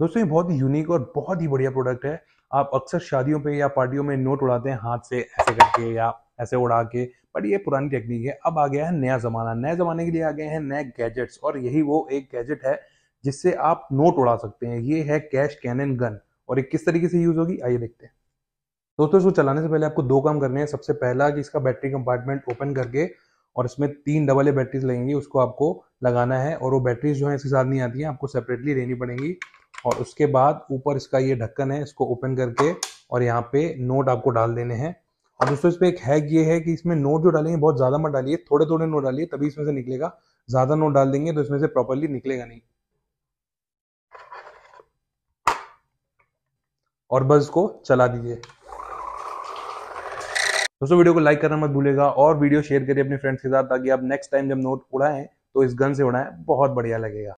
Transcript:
दोस्तों ये बहुत ही यूनिक और बहुत ही बढ़िया प्रोडक्ट है आप अक्सर शादियों पे या पार्टियों में नोट उड़ाते हैं हाथ से ऐसे करके या ऐसे उड़ा के बट ये पुरानी टेक्निक है अब आ गया है नया ज़माना नए ज़माने के लिए आ गए हैं नए गैजेट्स और यही वो एक गैजेट है जिससे आप नोट उड़ा सकते हैं ये है कैश कैनन गन और ये किस तरीके से यूज़ होगी आइए देखते हैं दोस्तों इसको चलाने से पहले आपको दो काम करने हैं सबसे पहला कि इसका बैटरी कंपार्टमेंट ओपन करके और इसमें तीन डबल ए बैटरीज लगेंगी उसको आपको लगाना है और वो बैटरीज जो है इसके साथ नहीं आती हैं आपको सेपरेटली लेनी पड़ेंगी और उसके बाद ऊपर इसका ये ढक्कन है इसको ओपन करके और यहाँ पे नोट आपको डाल देने हैं और दोस्तों इस पर एक हैक ये है कि इसमें नोट जो डालेंगे बहुत ज़्यादा मत डालिए थोड़े थोड़े नोट डालिए तभी इसमें से निकलेगा ज़्यादा नोट डाल देंगे तो इसमें से प्रॉपरली निकलेगा नहीं और बस को चला दीजिए दोस्तों वीडियो को लाइक करना मत भूलेगा और वीडियो शेयर करिए अपने फ्रेंड्स के साथ ताकि आप नेक्स्ट टाइम जब नोट उड़ाएं तो इस गन से उड़ाएं बहुत बढ़िया लगेगा